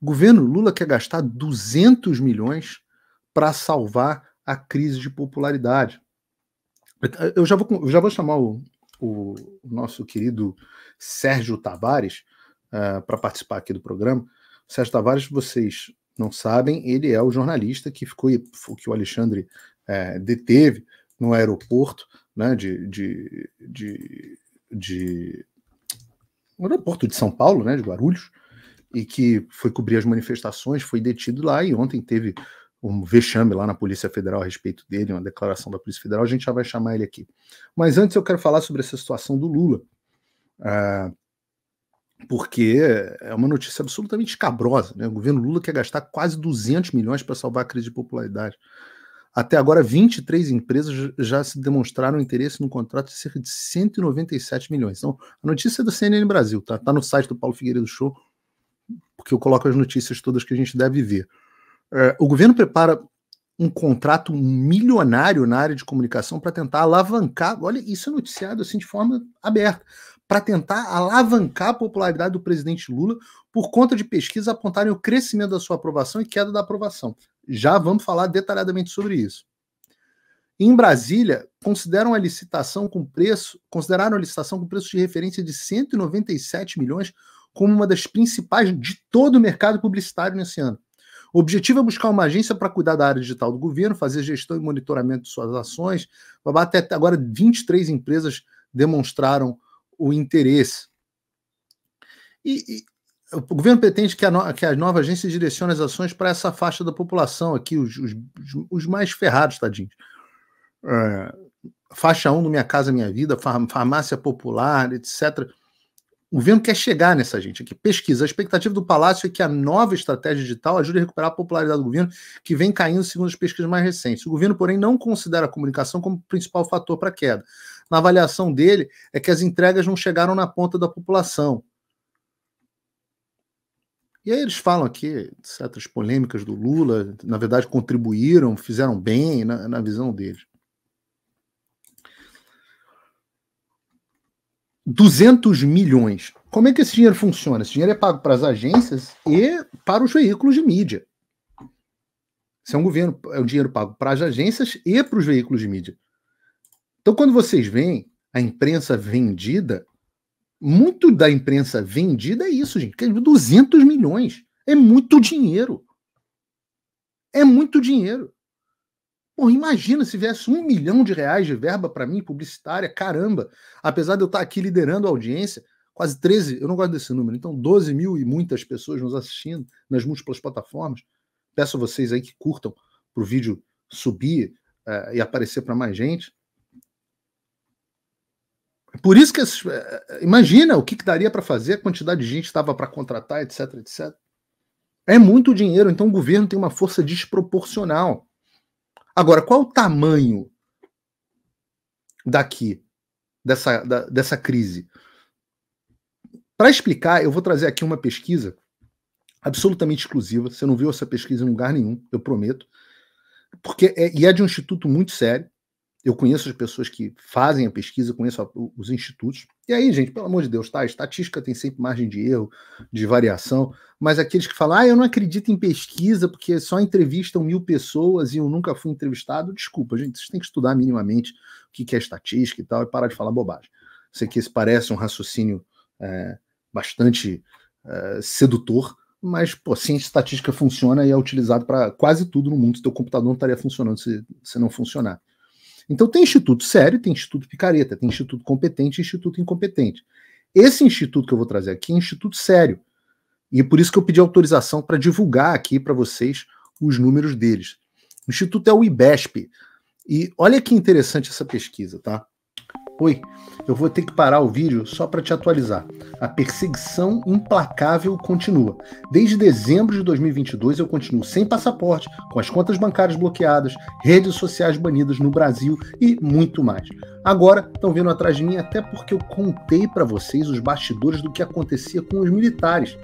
O governo Lula quer gastar 200 milhões para salvar a crise de popularidade. Eu já vou, eu já vou chamar o, o nosso querido Sérgio Tavares uh, eh, para participar aqui do programa. Sérgio Tavares, vocês não sabem, ele é o jornalista que ficou que o Alexandre uh, deteve no aeroporto né, de, de, de, de no aeroporto de São Paulo, né, de Guarulhos, e que foi cobrir as manifestações, foi detido lá e ontem teve um vexame lá na Polícia Federal a respeito dele, uma declaração da Polícia Federal, a gente já vai chamar ele aqui. Mas antes eu quero falar sobre essa situação do Lula, ah, porque é uma notícia absolutamente escabrosa. Né? O governo Lula quer gastar quase 200 milhões para salvar a crise de popularidade. Até agora, 23 empresas já se demonstraram interesse no contrato de cerca de 197 milhões. Então, a notícia é da CNN Brasil, tá? Tá no site do Paulo Figueiredo Show porque eu coloco as notícias todas que a gente deve ver. É, o governo prepara um contrato milionário na área de comunicação para tentar alavancar. Olha, isso é noticiado assim de forma aberta. Para tentar alavancar a popularidade do presidente Lula por conta de pesquisas apontarem o crescimento da sua aprovação e queda da aprovação. Já vamos falar detalhadamente sobre isso. Em Brasília, consideram a licitação com preço, consideraram a licitação com preço de referência de 197 milhões como uma das principais de todo o mercado publicitário nesse ano. O objetivo é buscar uma agência para cuidar da área digital do governo, fazer gestão e monitoramento de suas ações. Até agora, 23 empresas demonstraram o interesse. E, e o governo pretende que a, no, que a nova agência direcione as ações para essa faixa da população aqui, os, os, os mais ferrados, tadinhos. É, faixa 1 do Minha Casa Minha Vida, farmácia popular, etc. O governo quer chegar nessa gente aqui. Pesquisa. A expectativa do Palácio é que a nova estratégia digital ajude a recuperar a popularidade do governo, que vem caindo segundo as pesquisas mais recentes. O governo, porém, não considera a comunicação como principal fator para a queda. Na avaliação dele, é que as entregas não chegaram na ponta da população. E aí eles falam aqui certas polêmicas do Lula, na verdade, contribuíram, fizeram bem na, na visão deles. 200 milhões. Como é que esse dinheiro funciona? Esse dinheiro é pago para as agências e para os veículos de mídia. Isso é um governo, é um dinheiro pago para as agências e para os veículos de mídia. Então, quando vocês veem a imprensa vendida, muito da imprensa vendida é isso, gente. 200 é milhões. É muito dinheiro. É muito dinheiro. Porra, imagina se viesse um milhão de reais de verba para mim, publicitária, caramba. Apesar de eu estar aqui liderando a audiência, quase 13, eu não gosto desse número, então 12 mil e muitas pessoas nos assistindo nas múltiplas plataformas. Peço a vocês aí que curtam para o vídeo subir uh, e aparecer para mais gente. Por isso que, esses, uh, imagina o que, que daria para fazer, a quantidade de gente estava para contratar, etc, etc. É muito dinheiro, então o governo tem uma força desproporcional. Agora, qual o tamanho daqui, dessa, da, dessa crise? Para explicar, eu vou trazer aqui uma pesquisa absolutamente exclusiva. Você não viu essa pesquisa em lugar nenhum, eu prometo. Porque é, e é de um instituto muito sério. Eu conheço as pessoas que fazem a pesquisa, conheço a, os institutos. E aí, gente, pelo amor de Deus, tá? estatística tem sempre margem de erro, de variação, mas aqueles que falam, ah, eu não acredito em pesquisa porque só entrevistam mil pessoas e eu nunca fui entrevistado, desculpa, gente, vocês têm que estudar minimamente o que é estatística e tal e parar de falar bobagem. Sei que esse parece um raciocínio é, bastante é, sedutor, mas pô, ciência estatística funciona e é utilizado para quase tudo no mundo. Seu computador não estaria funcionando se, se não funcionar. Então tem instituto sério, tem instituto picareta, tem instituto competente, instituto incompetente. Esse instituto que eu vou trazer aqui é instituto sério. E é por isso que eu pedi autorização para divulgar aqui para vocês os números deles. O instituto é o IBESP. E olha que interessante essa pesquisa, tá? Oi, eu vou ter que parar o vídeo só para te atualizar. A perseguição implacável continua. Desde dezembro de 2022 eu continuo sem passaporte, com as contas bancárias bloqueadas, redes sociais banidas no Brasil e muito mais. Agora estão vendo atrás de mim até porque eu contei para vocês os bastidores do que acontecia com os militares.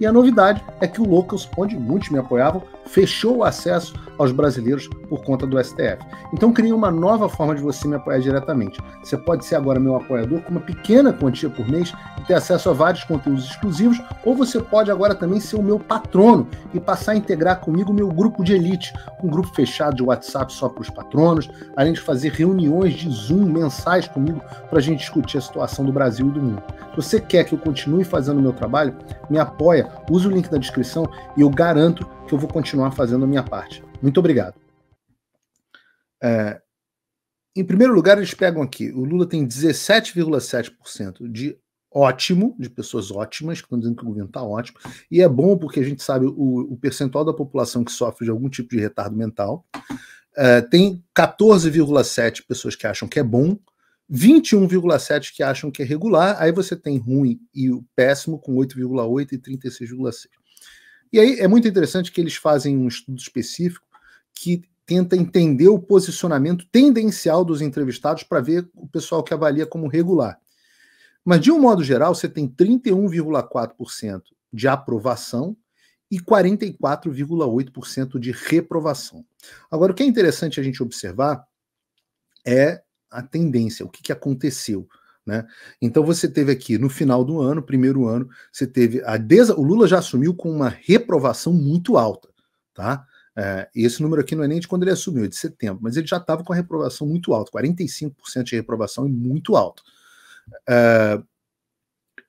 E a novidade é que o Locals, onde muitos me apoiavam, fechou o acesso aos brasileiros por conta do STF. Então criei uma nova forma de você me apoiar diretamente. Você pode ser agora meu apoiador com uma pequena quantia por mês e ter acesso a vários conteúdos exclusivos, ou você pode agora também ser o meu patrono e passar a integrar comigo o meu grupo de elite, um grupo fechado de WhatsApp só para os patronos, além de fazer reuniões de Zoom mensais mensais comigo para a gente discutir a situação do Brasil e do mundo. Se você quer que eu continue fazendo o meu trabalho, me apoia, use o link na descrição e eu garanto que eu vou continuar fazendo a minha parte. Muito obrigado. É, em primeiro lugar, eles pegam aqui: o Lula tem 17,7% de ótimo, de pessoas ótimas, que estão dizendo que o governo está ótimo, e é bom porque a gente sabe o, o percentual da população que sofre de algum tipo de retardo mental. Uh, tem 14,7 pessoas que acham que é bom, 21,7 que acham que é regular, aí você tem ruim e o péssimo com 8,8 e 36,6. E aí é muito interessante que eles fazem um estudo específico que tenta entender o posicionamento tendencial dos entrevistados para ver o pessoal que avalia como regular. Mas de um modo geral, você tem 31,4% de aprovação e 44,8% de reprovação. Agora, o que é interessante a gente observar é a tendência, o que, que aconteceu. Né? Então você teve aqui no final do ano, primeiro ano, você teve a o Lula já assumiu com uma reprovação muito alta, tá? É, esse número aqui não é nem de quando ele assumiu, é de setembro, mas ele já estava com a reprovação muito alta, 45% de reprovação e muito alto. É,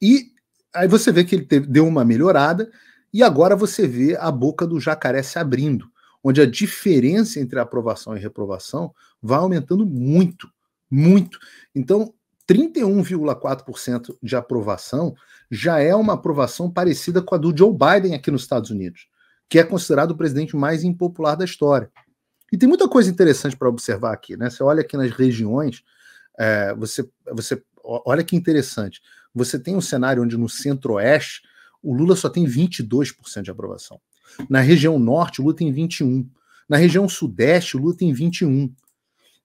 e aí você vê que ele teve, deu uma melhorada e agora você vê a boca do jacaré se abrindo, onde a diferença entre aprovação e reprovação vai aumentando muito, muito. Então, 31,4% de aprovação já é uma aprovação parecida com a do Joe Biden aqui nos Estados Unidos, que é considerado o presidente mais impopular da história. E tem muita coisa interessante para observar aqui, né? Você olha aqui nas regiões, é, você, você olha que interessante. Você tem um cenário onde no centro-oeste o Lula só tem 22% de aprovação. Na região norte, o Lula tem 21%. Na região sudeste, o Lula tem 21%.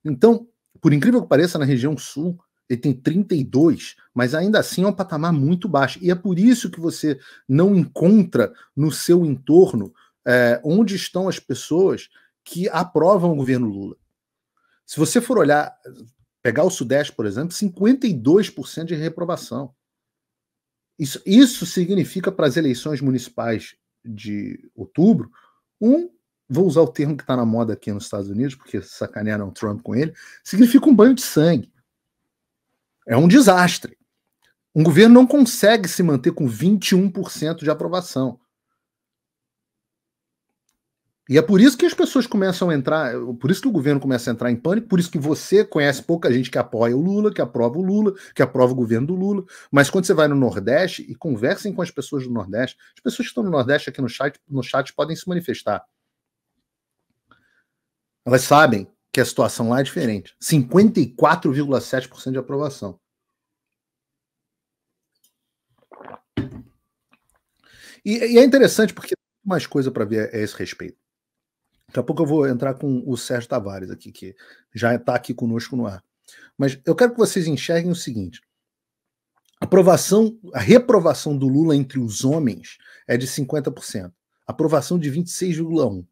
Então, por incrível que pareça, na região sul, ele tem 32, mas ainda assim é um patamar muito baixo. E é por isso que você não encontra no seu entorno é, onde estão as pessoas que aprovam o governo Lula. Se você for olhar, pegar o Sudeste, por exemplo, 52% de reprovação. Isso, isso significa para as eleições municipais de outubro um vou usar o termo que está na moda aqui nos Estados Unidos, porque sacanearam Trump com ele, significa um banho de sangue. É um desastre. Um governo não consegue se manter com 21% de aprovação. E é por isso que as pessoas começam a entrar, por isso que o governo começa a entrar em pânico, por isso que você conhece pouca gente que apoia o Lula, que aprova o Lula, que aprova o governo do Lula. Mas quando você vai no Nordeste e conversem com as pessoas do Nordeste, as pessoas que estão no Nordeste aqui no chat, no chat podem se manifestar. Elas sabem que a situação lá é diferente. 54,7% de aprovação. E, e é interessante porque mais coisa para ver a esse respeito. Daqui a pouco eu vou entrar com o Sérgio Tavares aqui, que já está aqui conosco no ar. Mas eu quero que vocês enxerguem o seguinte: a aprovação, a reprovação do Lula entre os homens é de 50%, aprovação de 26,1%.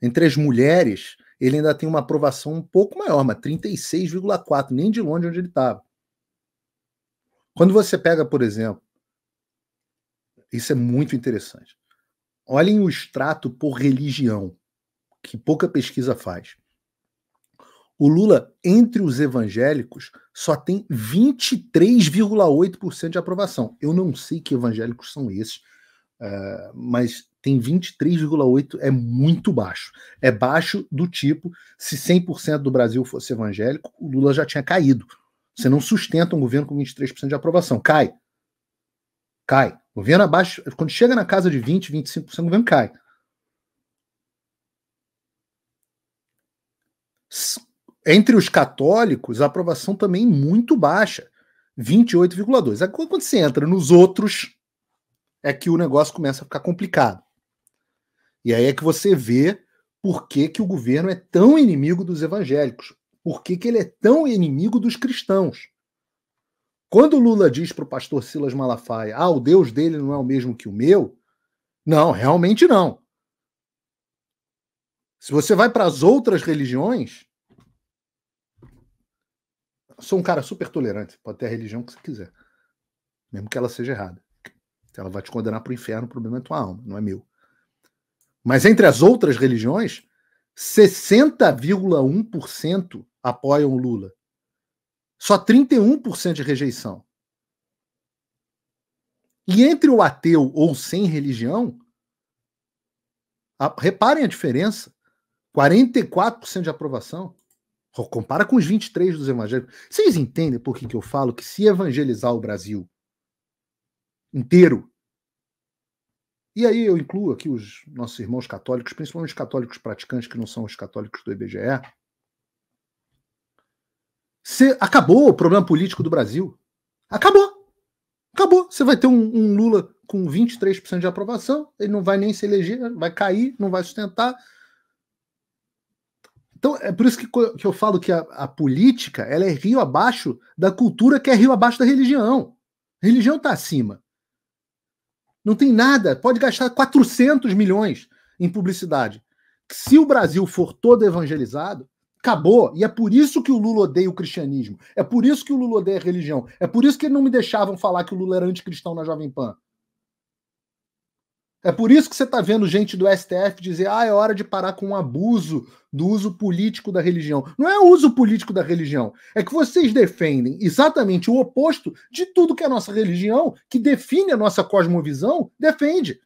Entre as mulheres, ele ainda tem uma aprovação um pouco maior, mas 36,4%, nem de longe onde ele estava. Tá. Quando você pega, por exemplo, isso é muito interessante. Olhem o extrato por religião que pouca pesquisa faz. O Lula, entre os evangélicos, só tem 23,8% de aprovação. Eu não sei que evangélicos são esses, uh, mas tem 23,8%, é muito baixo. É baixo do tipo, se 100% do Brasil fosse evangélico, o Lula já tinha caído. Você não sustenta um governo com 23% de aprovação. Cai. Cai. governo abaixo, quando chega na casa de 20, 25%, o governo cai. entre os católicos, a aprovação também muito baixa, 28,2. quando você entra nos outros, é que o negócio começa a ficar complicado. E aí é que você vê por que, que o governo é tão inimigo dos evangélicos, por que, que ele é tão inimigo dos cristãos. Quando Lula diz para o pastor Silas Malafaia, ah, o Deus dele não é o mesmo que o meu, não, realmente não. Se você vai para as outras religiões, sou um cara super tolerante, pode ter a religião que você quiser, mesmo que ela seja errada. Ela vai te condenar para o inferno, o problema é tua alma, não é meu. Mas entre as outras religiões, 60,1% apoiam o Lula. Só 31% de rejeição. E entre o ateu ou sem religião, a, reparem a diferença. 44% de aprovação. Compara com os 23 dos evangélicos. Vocês entendem por que, que eu falo que se evangelizar o Brasil inteiro, e aí eu incluo aqui os nossos irmãos católicos, principalmente os católicos praticantes, que não são os católicos do IBGE, se, acabou o problema político do Brasil. Acabou. Acabou. Você vai ter um, um Lula com 23% de aprovação, ele não vai nem se eleger, vai cair, não vai sustentar então, é por isso que, que eu falo que a, a, política ela é rio abaixo da cultura, que é rio abaixo da religião. A religião está acima. Não tem nada. Pode gastar 400 milhões em publicidade. Se o Brasil for todo evangelizado, acabou. E é por isso que o Lula odeia o cristianismo. É por isso que o Lula odeia a religião. É por isso que não me deixavam falar que o Lula era anticristão na Jovem Pan. É por isso que você está vendo gente do STF dizer ah, é hora de parar com o abuso do uso político da religião. Não é o uso político da religião, é que vocês defendem exatamente o oposto de tudo que a nossa religião, que define a nossa cosmovisão, defende.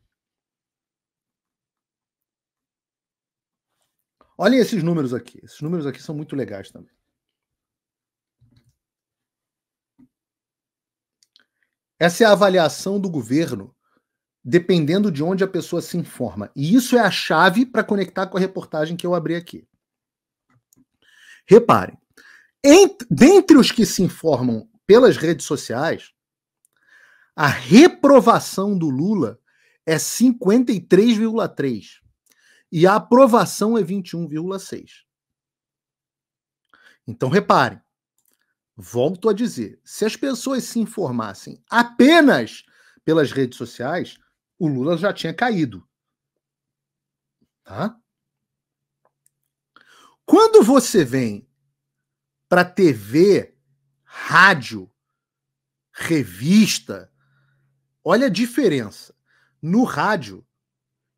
Olhem esses números aqui. Esses números aqui são muito legais também. Essa é a avaliação do governo dependendo de onde a pessoa se informa. E isso é a chave para conectar com a reportagem que eu abri aqui. Reparem, entre, dentre os que se informam pelas redes sociais, a reprovação do Lula é 53,3 e a aprovação é 21,6. Então reparem, volto a dizer, se as pessoas se informassem apenas pelas redes sociais, o Lula já tinha caído. Tá? Quando você vem para TV, rádio, revista, olha a diferença. No rádio,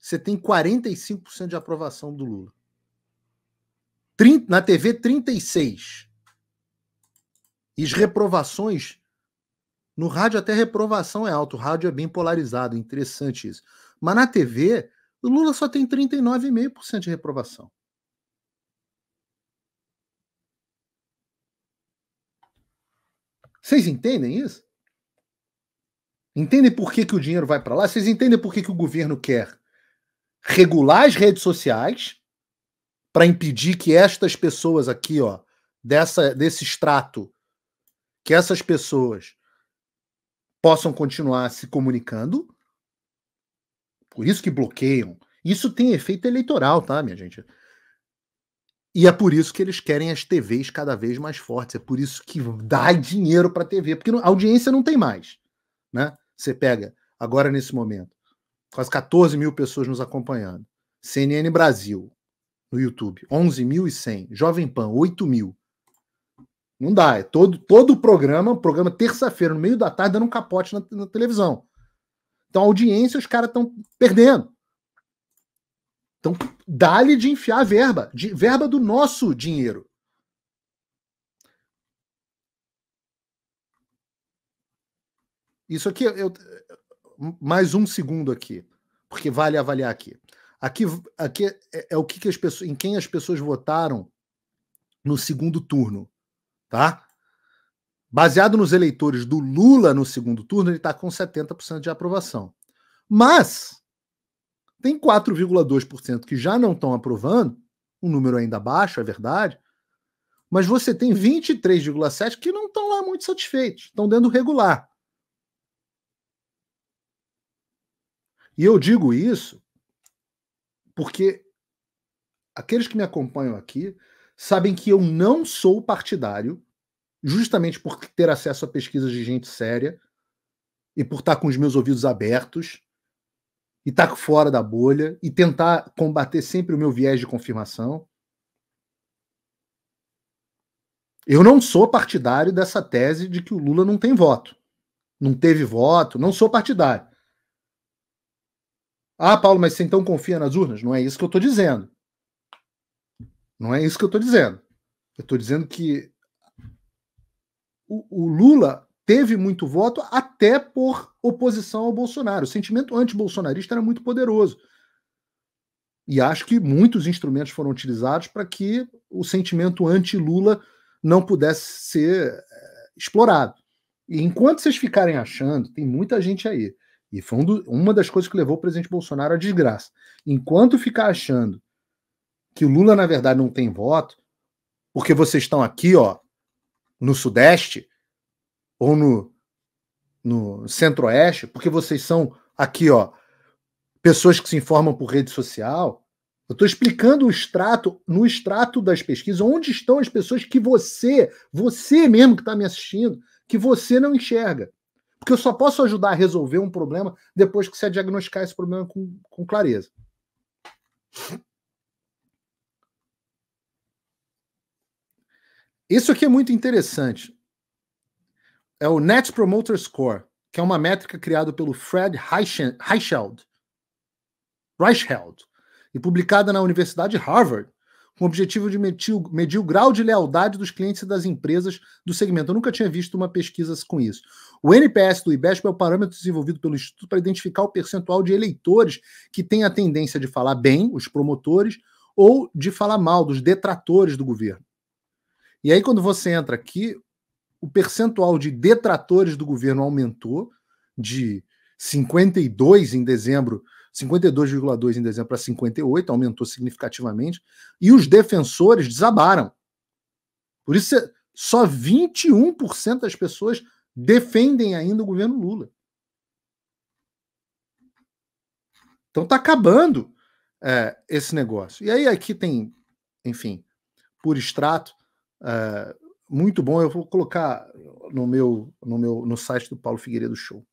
você tem 45% de aprovação do Lula. na TV, 36%. E as reprovações no rádio até reprovação é alta, o rádio é bem polarizado, interessante isso. Mas na TV, o Lula só tem 39,5% de reprovação. Vocês entendem isso? Entendem por que, que o dinheiro vai para lá? Vocês entendem por que, que o governo quer regular as redes sociais para impedir que estas pessoas aqui, ó, dessa, desse extrato, que essas pessoas possam continuar se comunicando. Por isso que bloqueiam. Isso tem efeito eleitoral, tá, minha gente? E é por isso que eles querem as TVs cada vez mais fortes. É por isso que dá dinheiro para TV, porque a audiência não tem mais, né? Você pega agora nesse momento quase 14 mil pessoas nos acompanhando, CNN Brasil no YouTube 11.100, Jovem Pan 8 mil, não dá. É todo, todo o programa, programa terça-feira, no meio da tarde, dando um capote na, na televisão. Então, a audiência, os caras estão perdendo. Então, dá-lhe de enfiar verba, de, verba do nosso dinheiro. Isso aqui, eu, mais um segundo aqui, porque vale avaliar aqui. Aqui, aqui é, é o que, que, as pessoas, em quem as pessoas votaram no segundo turno tá? Baseado nos eleitores do Lula no segundo turno, ele está com 70% de aprovação. Mas tem 4,2% que já não estão aprovando, um número ainda baixo, é verdade, mas você tem 23,7% que não estão lá muito satisfeitos, estão dando regular. E eu digo isso porque aqueles que me acompanham aqui sabem que eu não sou partidário, justamente por ter acesso a pesquisas de gente séria e por estar tá com os meus ouvidos abertos e estar tá fora da bolha e tentar combater sempre o meu viés de confirmação. Eu não sou partidário dessa tese de que o Lula não tem voto. Não teve voto, não sou partidário. Ah, Paulo, mas você então confia nas urnas? Não é isso que eu estou dizendo. Não é isso que eu estou dizendo. Eu estou dizendo que o, o, Lula teve muito voto até por oposição ao Bolsonaro. O sentimento anti-bolsonarista era muito poderoso. E acho que muitos instrumentos foram utilizados para que o sentimento anti-Lula não pudesse ser eh, explorado. E enquanto vocês ficarem achando, tem muita gente aí, e foi um do, uma das coisas que levou o presidente Bolsonaro à desgraça. Enquanto ficar achando que o Lula, na verdade, não tem voto, porque vocês estão aqui, ó, no Sudeste, ou no, no Centro-Oeste, porque vocês são aqui, ó, pessoas que se informam por rede social. Eu estou explicando o extrato, no extrato das pesquisas, onde estão as pessoas que você, você mesmo que está me assistindo, que você não enxerga. Porque eu só posso ajudar a resolver um problema depois que você diagnosticar esse problema com, com clareza. Isso aqui é muito interessante. É o Net Promoter Score, que é uma métrica criada pelo Fred Reicheld, e publicada na Universidade Harvard, com o objetivo de medir, medir, o grau de lealdade dos clientes e das empresas do segmento. Eu nunca tinha visto uma pesquisa com isso. O NPS do IBESP é o parâmetro desenvolvido pelo Instituto para identificar o percentual de eleitores que têm a tendência de falar bem, os promotores, ou de falar mal, dos detratores do governo. E aí, quando você entra aqui, o percentual de detratores do governo aumentou de 52 em dezembro, 52,2 em dezembro para 58, aumentou significativamente, e os defensores desabaram. Por isso, só 21% das pessoas defendem ainda o governo Lula. Então está acabando é, esse negócio. E aí aqui tem, enfim, por extrato, eh, muito bom. Eu vou colocar no meu, no meu no site do Paulo Figueiredo Show.